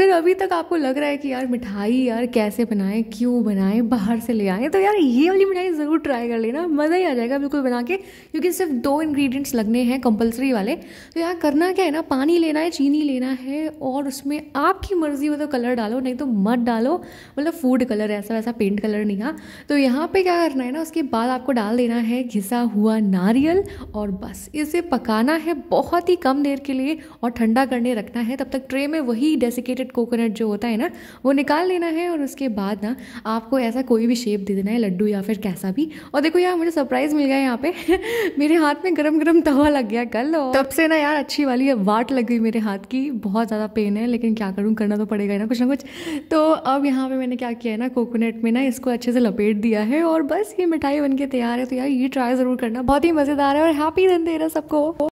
अगर अभी तक आपको लग रहा है कि यार मिठाई यार कैसे बनाएं क्यों बनाएं बाहर से ले आए तो यार ये वाली मिठाई ज़रूर ट्राई कर लेना मज़ा ही आ जाएगा बिल्कुल बना के क्योंकि सिर्फ दो इंग्रेडिएंट्स लगने हैं कंपलसरी वाले तो यार करना क्या है ना पानी लेना है चीनी लेना है और उसमें आपकी मर्ज़ी मतलब तो कलर डालो नहीं तो मत डालो मतलब फूड कलर ऐसा वैसा पेंट कलर नहीं था तो यहाँ पर क्या करना है ना उसके बाद आपको डाल देना है घिसा हुआ नारियल और बस इसे पकाना है बहुत ही कम देर के लिए और ठंडा करने रखना है तब तक ट्रे में वही डेसिकेटेड फ्लिप्ड कोकोनट जो होता है ना वो निकाल लेना है और उसके बाद ना आपको ऐसा कोई भी शेप दे देना है लड्डू या फिर कैसा भी और देखो यार मुझे सरप्राइज़ मिल गया यहाँ पे मेरे हाथ में गरम गरम तवा लग गया कल और तब से ना यार अच्छी वाली है वाट लग गई मेरे हाथ की बहुत ज़्यादा पेन है लेकिन क्या करूँ करना तो पड़ेगा ना कुछ ना कुछ तो अब यहाँ पर मैंने क्या किया है ना कोकोनट में ना इसको अच्छे से लपेट दिया है और बस ये मिठाई बन के तैयार है तो यार ये ट्राई ज़रूर करना बहुत ही मज़ेदार है और हैप्पी धन दे रहा सबको